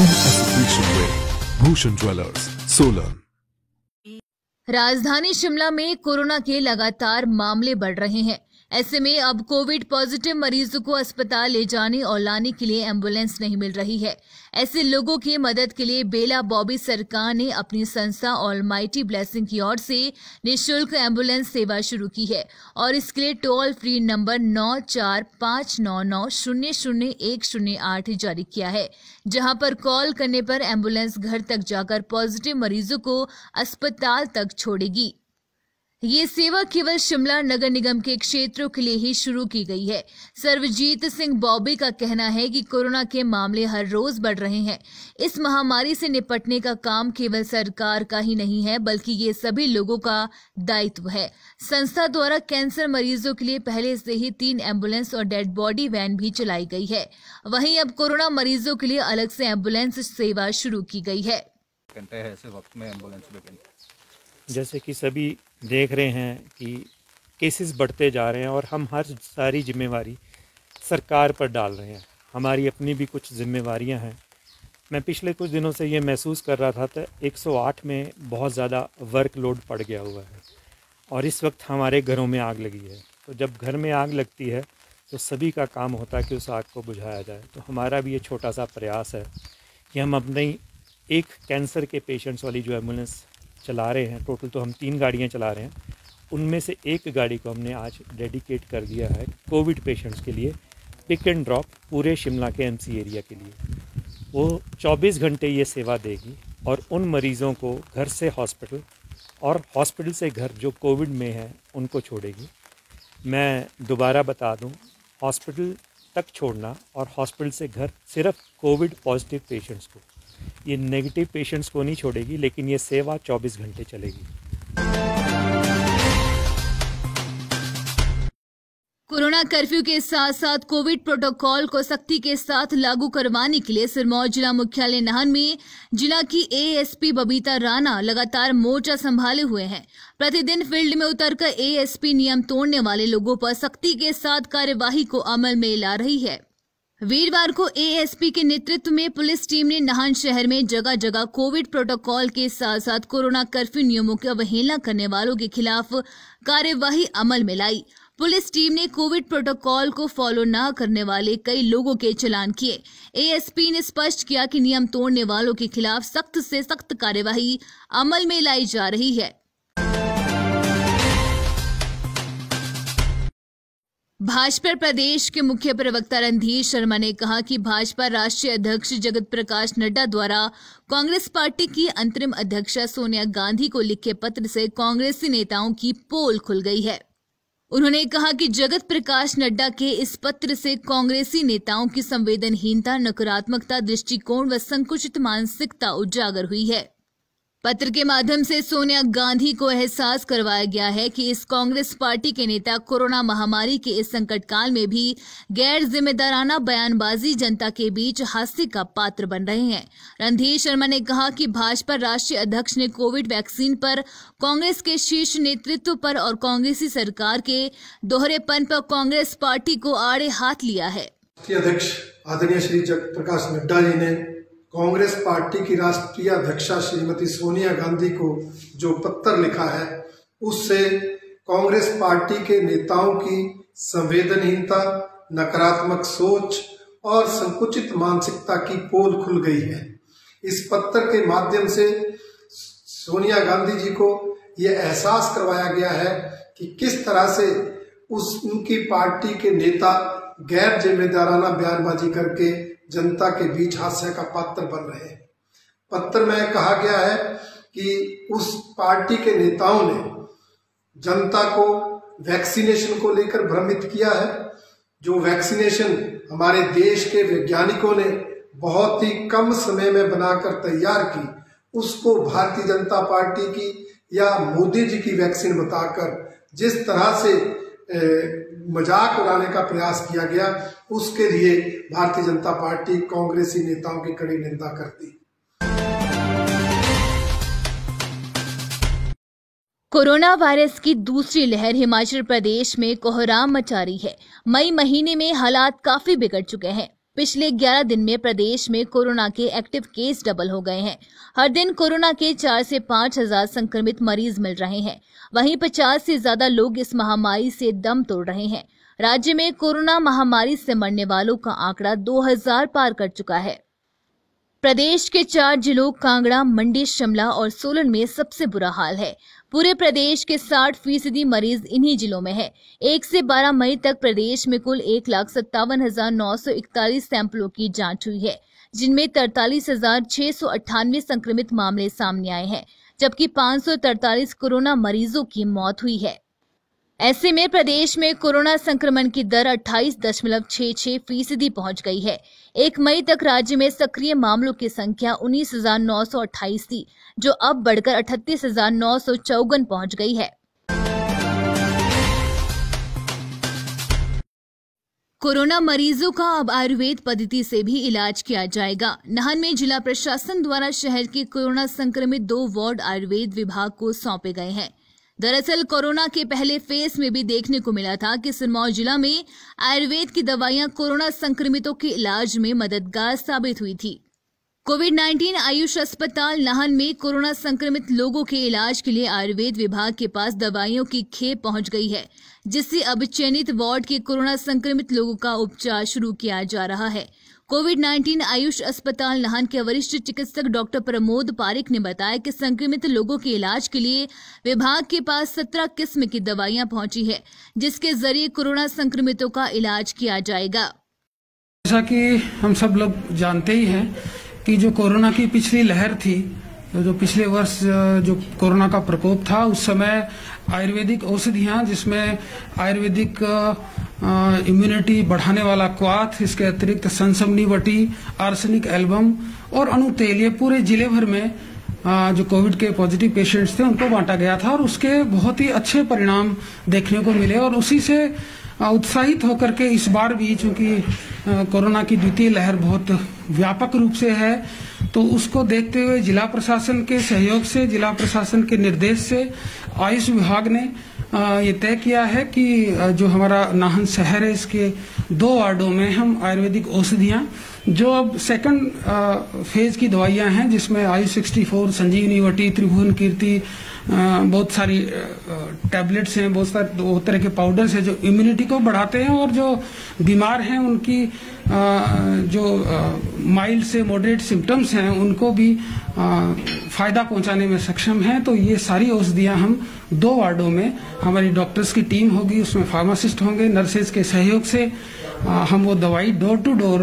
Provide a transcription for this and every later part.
in association with Bhushan jewellers Solan राजधानी शिमला में corona के लगातार मामले बढ़ रहे हैं ऐसे में अब कोविड पॉजिटिव मरीजों को अस्पताल ले जाने और लाने के लिए एम्बुलेंस नहीं मिल रही है ऐसे लोगों की मदद के लिए बेला बॉबी सरकार ने अपनी संस्था ऑल माइटी ब्लेसिंग की ओर से निःशुल्क एम्बुलेंस सेवा शुरू की है और इसके लिए टोल फ्री नंबर नौ चार पाँच नौ नौ शून्य शून्य एक शून्य आठ जारी किया है जहां पर कॉल करने पर एम्बुलेंस घर तक जाकर पॉजिटिव मरीजों को अस्पताल तक छोड़ेगी ये सेवा केवल शिमला नगर निगम के क्षेत्रों के लिए ही शुरू की गई है सर्वजीत सिंह बॉबी का कहना है कि कोरोना के मामले हर रोज बढ़ रहे हैं इस महामारी से निपटने का काम केवल सरकार का ही नहीं है बल्कि ये सभी लोगों का दायित्व है संस्था द्वारा कैंसर मरीजों के लिए पहले से ही तीन एम्बुलेंस और डेड बॉडी वैन भी चलाई गई है वहीं अब कोरोना मरीजों के लिए अलग से एम्बुलेंस सेवा शुरू की गई है जैसे कि सभी देख रहे हैं कि केसेस बढ़ते जा रहे हैं और हम हर सारी जिम्मेवारी सरकार पर डाल रहे हैं हमारी अपनी भी कुछ जिम्मेवारियां हैं मैं पिछले कुछ दिनों से ये महसूस कर रहा था तो 108 में बहुत ज़्यादा वर्कलोड पड़ गया हुआ है और इस वक्त हमारे घरों में आग लगी है तो जब घर में आग लगती है तो सभी का काम होता है कि उस आग को बुझाया जाए तो हमारा भी ये छोटा सा प्रयास है कि हम अपनी एक कैंसर के पेशेंट्स वाली जो एम्बुलेंस चला रहे हैं टोटल तो हम तीन गाड़ियाँ चला रहे हैं उनमें से एक गाड़ी को हमने आज डेडिकेट कर दिया है कोविड पेशेंट्स के लिए पिक एंड ड्रॉप पूरे शिमला के एमसी एरिया के लिए वो 24 घंटे ये सेवा देगी और उन मरीज़ों को घर से हॉस्पिटल और हॉस्पिटल से घर जो कोविड में है उनको छोड़ेगी मैं दोबारा बता दूं हॉस्पिटल तक छोड़ना और हॉस्पिटल से घर सिर्फ कोविड पॉजिटिव पेशेंट्स को ये नेगेटिव पेशेंट्स को नहीं छोड़ेगी लेकिन ये सेवा 24 घंटे चलेगी कोरोना कर्फ्यू के साथ साथ कोविड प्रोटोकॉल को सख्ती के साथ लागू करवाने के लिए सिरमौर जिला मुख्यालय नाहन में जिला की एएसपी बबीता राणा लगातार मोर्चा संभाले हुए हैं प्रतिदिन फील्ड में उतरकर एएसपी नियम तोड़ने वाले लोगों पर सख्ती के साथ कार्यवाही को अमल में ला रही है वीरवार को एएसपी के नेतृत्व में पुलिस टीम ने नाहन शहर में जगह जगह कोविड प्रोटोकॉल के साथ साथ कोरोना कर्फ्यू नियमों की अवहेलना करने वालों के खिलाफ कार्यवाही अमल में लाई पुलिस टीम ने कोविड प्रोटोकॉल को फॉलो न करने वाले कई लोगों के चलान किए एएसपी ने स्पष्ट किया कि नियम तोड़ने वालों के खिलाफ सख्त से सख्त कार्यवाही अमल में लाई जा रही है भाजपा प्रदेश के मुख्य प्रवक्ता रणधीर शर्मा ने कहा कि भाजपा राष्ट्रीय अध्यक्ष जगत प्रकाश नड्डा द्वारा कांग्रेस पार्टी की अंतरिम अध्यक्षा सोनिया गांधी को लिखे पत्र से कांग्रेसी नेताओं की पोल खुल गई है उन्होंने कहा कि जगत प्रकाश नड्डा के इस पत्र से कांग्रेसी नेताओं की संवेदनहीनता नकारात्मकता दृष्टिकोण व संकुचित मानसिकता उजागर हुई है पत्र के माध्यम से सोनिया गांधी को एहसास करवाया गया है कि इस कांग्रेस पार्टी के नेता कोरोना महामारी के इस संकट काल में भी गैर जिम्मेदाराना बयानबाजी जनता के बीच हास्य का पात्र बन रहे हैं रणधीर शर्मा ने कहा कि भाजपा राष्ट्रीय अध्यक्ष ने कोविड वैक्सीन पर कांग्रेस के शीर्ष नेतृत्व पर और कांग्रेसी सरकार के दोहरेपन पर कांग्रेस पार्टी को आड़े हाथ लिया है अध्यक्ष आदरणीय श्री जगत प्रकाश नड्डा जी ने कांग्रेस पार्टी की राष्ट्रीय अध्यक्षा श्रीमती सोनिया गांधी को जो पत्र लिखा है उससे कांग्रेस पार्टी के नेताओं की संवेदनहीनता नकारात्मक सोच और संकुचित मानसिकता की पोल खुल गई है इस पत्र के माध्यम से सोनिया गांधी जी को यह एहसास करवाया गया है कि किस तरह से उस उनकी पार्टी के नेता गैर जिम्मेदाराना बयानबाजी करके जनता के बीच हास्य का पात्र बन रहे हैं पत्र में कहा गया है कि उस पार्टी के नेताओं ने जनता को वैक्सीनेशन को लेकर भ्रमित किया है जो वैक्सीनेशन हमारे देश के वैज्ञानिकों ने बहुत ही कम समय में बनाकर तैयार की उसको भारतीय जनता पार्टी की या मोदी जी की वैक्सीन बताकर जिस तरह से मजाक उड़ाने का प्रयास किया गया उसके लिए भारतीय जनता पार्टी कांग्रेसी नेताओं की कड़ी निंदा करती कोरोना वायरस की दूसरी लहर हिमाचल प्रदेश में कोहराम मचा रही है मई महीने में हालात काफी बिगड़ चुके हैं पिछले 11 दिन में प्रदेश में कोरोना के एक्टिव केस डबल हो गए हैं हर दिन कोरोना के चार से पाँच हजार संक्रमित मरीज मिल रहे हैं वहीं पचास से ज्यादा लोग इस महामारी से दम तोड़ रहे हैं राज्य में कोरोना महामारी से मरने वालों का आंकड़ा 2000 पार कर चुका है प्रदेश के चार जिलों कांगड़ा मंडी शिमला और सोलन में सबसे बुरा हाल है पूरे प्रदेश के 60 फीसदी मरीज इन्हीं जिलों में है एक से 12 मई तक प्रदेश में कुल एक लाख सत्तावन हजार नौ सौ इकतालीस सैंपलों की जांच हुई है जिनमें तैतालीस हजार छह सौ अट्ठानवे संक्रमित मामले सामने आए हैं जबकि पाँच सौ तरतालीस कोरोना मरीजों की मौत हुई है ऐसे में प्रदेश में कोरोना संक्रमण की दर अट्ठाईस दशमलव छह छह फीसदी पहुँच गई है एक मई तक राज्य में सक्रिय मामलों की संख्या उन्नीस हजार नौ सौ अट्ठाईस थी जो अब बढ़कर अठतीस हजार नौ सौ चौवन गई है कोरोना मरीजों का अब आयुर्वेद पद्धति से भी इलाज किया जाएगा नाहन में जिला प्रशासन द्वारा शहर के कोरोना संक्रमित दो वार्ड आयुर्वेद विभाग को सौंपे गए हैं दरअसल कोरोना के पहले फेज में भी देखने को मिला था कि सिरमौर जिला में आयुर्वेद की दवाइयां कोरोना संक्रमितों के इलाज में मददगार साबित हुई थी कोविड 19 आयुष अस्पताल नाहन में कोरोना संक्रमित लोगों के इलाज के लिए आयुर्वेद विभाग के पास दवाइयों की खेप पहुंच गई है जिससे अब चयनित वार्ड के कोरोना संक्रमित लोगों का उपचार शुरू किया जा रहा है कोविड 19 आयुष अस्पताल नाहन के वरिष्ठ चिकित्सक डॉक्टर प्रमोद पारिक ने बताया कि संक्रमित लोगों के इलाज के लिए विभाग के पास सत्रह किस्म की दवाइयां पहुंची है जिसके जरिए कोरोना संक्रमितों का इलाज किया जाएगा जैसा कि हम सब लोग जानते ही हैं कि जो कोरोना की पिछली लहर थी जो पिछले वर्ष जो कोरोना का प्रकोप था उस समय आयुर्वेदिक औषधियां जिसमें आयुर्वेदिक इम्यूनिटी बढ़ाने वाला क्वाथ इसके अतिरिक्त सनसमनी वटी आर्सेनिक एल्बम और अनुतेलिय पूरे जिले भर में जो कोविड के पॉजिटिव पेशेंट्स थे उनको बांटा गया था और उसके बहुत ही अच्छे परिणाम देखने को मिले और उसी से उत्साहित होकर के इस बार भी चूंकि कोरोना की द्वितीय लहर बहुत व्यापक रूप से है तो उसको देखते हुए जिला प्रशासन के सहयोग से जिला प्रशासन के निर्देश से आयुष विभाग ने ये तय किया है कि जो हमारा नाहन शहर है इसके दो वार्डों में हम आयुर्वेदिक औषधियाँ जो अब सेकंड फेज की दवाइयाँ हैं जिसमें आयु 64 संजीवनी वटी त्रिभुवन कीर्ति बहुत सारी टैबलेट्स हैं बहुत सारे दो तरह के पाउडर्स हैं जो इम्यूनिटी को बढ़ाते हैं और जो बीमार हैं उनकी जो माइल्ड से मॉडरेट सिम्टम्स हैं उनको भी फ़ायदा पहुंचाने में सक्षम हैं तो ये सारी औषधियाँ हम दो वार्डों में हमारी डॉक्टर्स की टीम होगी उसमें फार्मासिस्ट होंगे नर्सेज के सहयोग से हम वो दवाई डोर टू डोर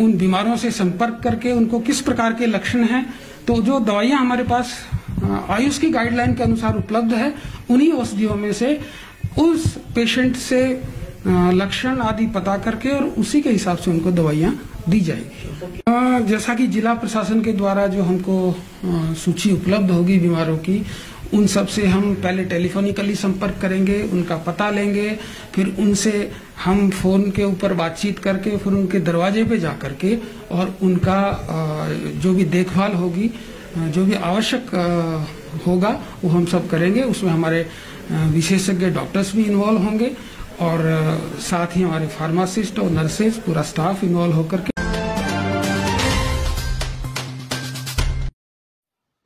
उन बीमारों से संपर्क करके उनको किस प्रकार के लक्षण हैं तो जो दवाइयाँ हमारे पास आयुष की गाइडलाइन के अनुसार उपलब्ध है उन्हीं औषधियों में से उस पेशेंट से लक्षण आदि पता करके और उसी के हिसाब से उनको दवाइयाँ दी जाएगी जैसा कि जिला प्रशासन के द्वारा जो हमको सूची उपलब्ध होगी बीमारों की उन सब से हम पहले टेलीफोनिकली संपर्क करेंगे उनका पता लेंगे फिर उनसे हम फोन के ऊपर बातचीत करके फिर उनके दरवाजे पे जा करके और उनका जो भी देखभाल होगी जो भी आवश्यक होगा वो हम सब करेंगे उसमें हमारे विशेषज्ञ डॉक्टर्स भी इन्वॉल्व होंगे और साथ ही हमारे फार्मासिस्ट और नर्सेज पूरा स्टाफ इन्वॉल्व होकर के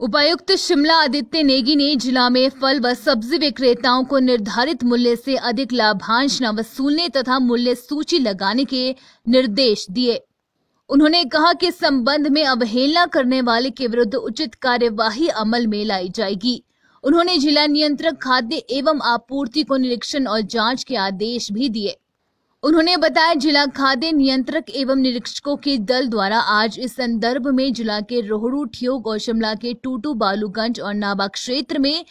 उपायुक्त शिमला आदित्य नेगी ने जिला में फल व सब्जी विक्रेताओं को निर्धारित मूल्य से अधिक लाभांश न वसूलने तथा मूल्य सूची लगाने के निर्देश दिए उन्होंने कहा कि संबंध में अवहेलना करने वाले के विरुद्ध उचित कार्यवाही अमल में लाई जाएगी उन्होंने जिला नियंत्रक खाद्य एवं आपूर्ति को निरीक्षण और जांच के आदेश भी दिए उन्होंने बताया जिला खाद्य नियंत्रक एवं निरीक्षकों के दल द्वारा आज इस संदर्भ में जिला के रोहड़ू ठियोग और शिमला के टूटू बालूगंज और नाबा क्षेत्र में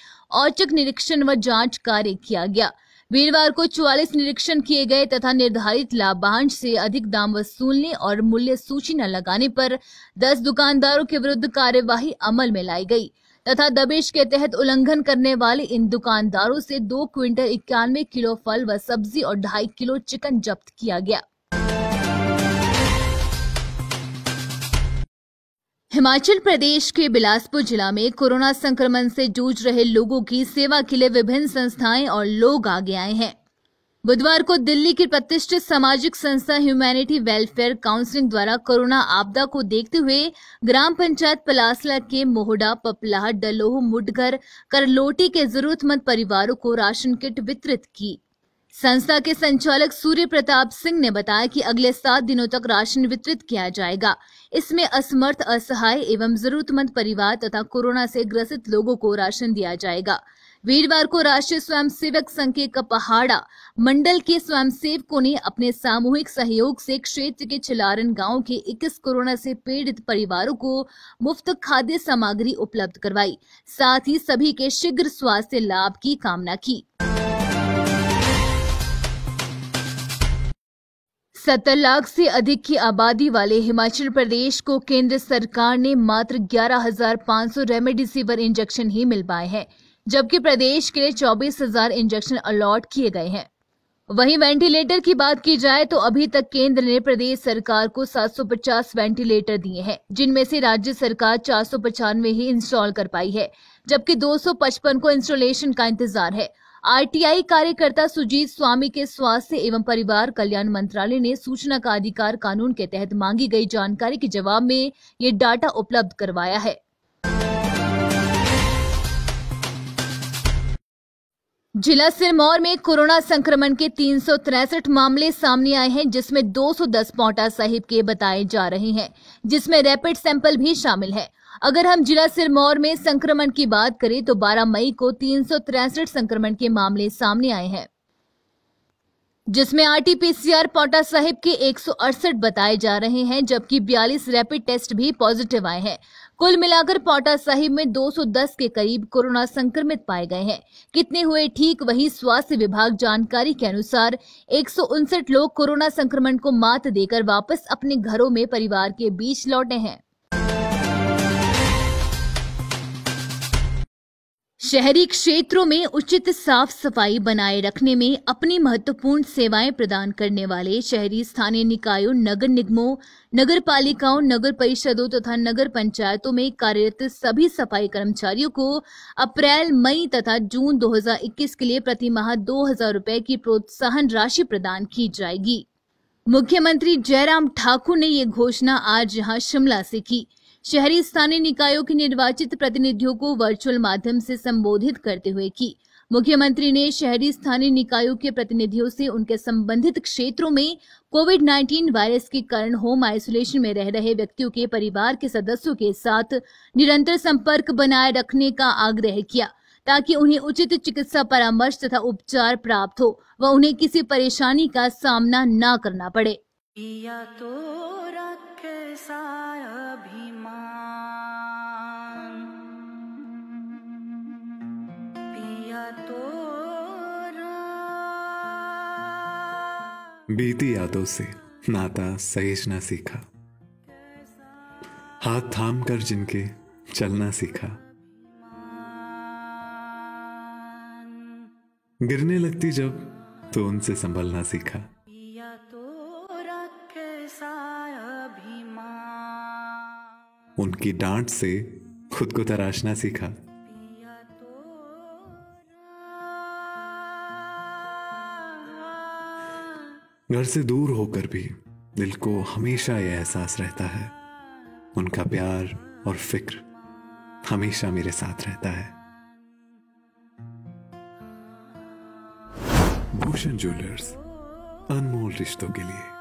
औचक निरीक्षण व जांच कार्य किया गया वीरवार को 44 निरीक्षण किए गए तथा निर्धारित लाभांश से अधिक दाम वसूलने और मूल्य सूची न लगाने पर 10 दुकानदारों के विरुद्ध कार्यवाही अमल में लाई गई तथा दबिश के तहत उल्लंघन करने वाले इन दुकानदारों से दो क्विंटल इक्यानवे किलो फल व सब्जी और ढाई किलो चिकन जब्त किया गया हिमाचल प्रदेश के बिलासपुर जिला में कोरोना संक्रमण से जूझ रहे लोगों की सेवा के लिए विभिन्न संस्थाएं और लोग आगे आए हैं बुधवार को दिल्ली की प्रतिष्ठित सामाजिक संस्था ह्यूमैनिटी वेलफेयर काउंसिलिंग द्वारा कोरोना आपदा को देखते हुए ग्राम पंचायत पलासला के मोहडा पपलाह डलोह मुडघर करलोटी के जरूरतमंद परिवारों को राशन किट वितरित की संस्था के संचालक सूर्य प्रताप सिंह ने बताया कि अगले सात दिनों तक राशन वितरित किया जाएगा इसमें असमर्थ असहाय एवं जरूरतमंद परिवार तथा कोरोना से ग्रसित लोगों को राशन दिया जाएगा वीरवार को राष्ट्रीय स्वयंसेवक संघ के कपहाड़ा मंडल के स्वयंसेवकों ने अपने सामूहिक सहयोग से क्षेत्र के छिलारन गांव के 21 कोरोना से पीड़ित परिवारों को मुफ्त खाद्य सामग्री उपलब्ध करवाई साथ ही सभी के शीघ्र स्वास्थ्य लाभ की कामना की सत्तर लाख से अधिक की आबादी वाले हिमाचल प्रदेश को केंद्र सरकार ने मात्र 11,500 रेमडेसिविर इंजेक्शन ही मिल पाए हैं जबकि प्रदेश के लिए 24,000 इंजेक्शन अलॉट किए गए हैं वहीं वेंटिलेटर की बात की जाए तो अभी तक केंद्र ने प्रदेश सरकार को 750 वेंटिलेटर दिए हैं जिनमें से राज्य सरकार चार ही इंस्टॉल कर पाई है जबकि 255 को इंस्टॉलेशन का इंतजार है आरटीआई कार्यकर्ता सुजीत स्वामी के स्वास्थ्य एवं परिवार कल्याण मंत्रालय ने सूचना का अधिकार कानून के तहत मांगी गई जानकारी के जवाब में ये डाटा उपलब्ध करवाया है जिला सिरमौर में कोरोना संक्रमण के तीन मामले सामने आए हैं जिसमें 210 पौटा साहिब के बताए जा रहे हैं जिसमें रैपिड सैंपल भी शामिल है अगर हम जिला सिरमौर में संक्रमण की बात करें तो 12 मई को तीन संक्रमण के मामले सामने आए हैं जिसमें आरटीपीसीआर पोटा साहिब के एक बताए जा रहे हैं जबकि 42 रैपिड टेस्ट भी पॉजिटिव आए हैं कुल मिलाकर पोटा साहिब में 210 के करीब कोरोना संक्रमित पाए गए हैं कितने हुए ठीक वही स्वास्थ्य विभाग जानकारी के अनुसार एक लोग कोरोना संक्रमण को मात देकर वापस अपने घरों में परिवार के बीच लौटे हैं शहरी क्षेत्रों में उचित साफ सफाई बनाए रखने में अपनी महत्वपूर्ण सेवाएं प्रदान करने वाले शहरी स्थानीय निकायों नगर निगमों नगर पालिकाओं नगर परिषदों तथा तो नगर पंचायतों में कार्यरत सभी सफाई कर्मचारियों को अप्रैल मई तथा जून 2021 के लिए प्रति माह दो हजार रूपए की प्रोत्साहन राशि प्रदान की जाएगी मुख्यमंत्री जयराम ठाकुर ने ये घोषणा आज यहाँ शिमला से की शहरी स्थानीय निकायों के निर्वाचित प्रतिनिधियों को वर्चुअल माध्यम से संबोधित करते हुए की मुख्यमंत्री ने शहरी स्थानीय निकायों के प्रतिनिधियों से उनके संबंधित क्षेत्रों में कोविड 19 वायरस के कारण होम आइसोलेशन में रह रहे व्यक्तियों के परिवार के सदस्यों के साथ निरंतर संपर्क बनाए रखने का आग्रह किया ताकि उन्हें उचित चिकित्सा परामर्श तथा उपचार प्राप्त हो व उन्हें किसी परेशानी का सामना न करना पड़े बीती यादों से नाता सहेजना सीखा हाथ थाम कर जिनके चलना सीखा गिरने लगती जब तो उनसे संभलना सीखा उनकी डांट से खुद को तराशना सीखा घर से दूर होकर भी दिल को हमेशा यह एहसास रहता है उनका प्यार और फिक्र हमेशा मेरे साथ रहता है भूषण ज्वेलर्स अनमोल रिश्तों के लिए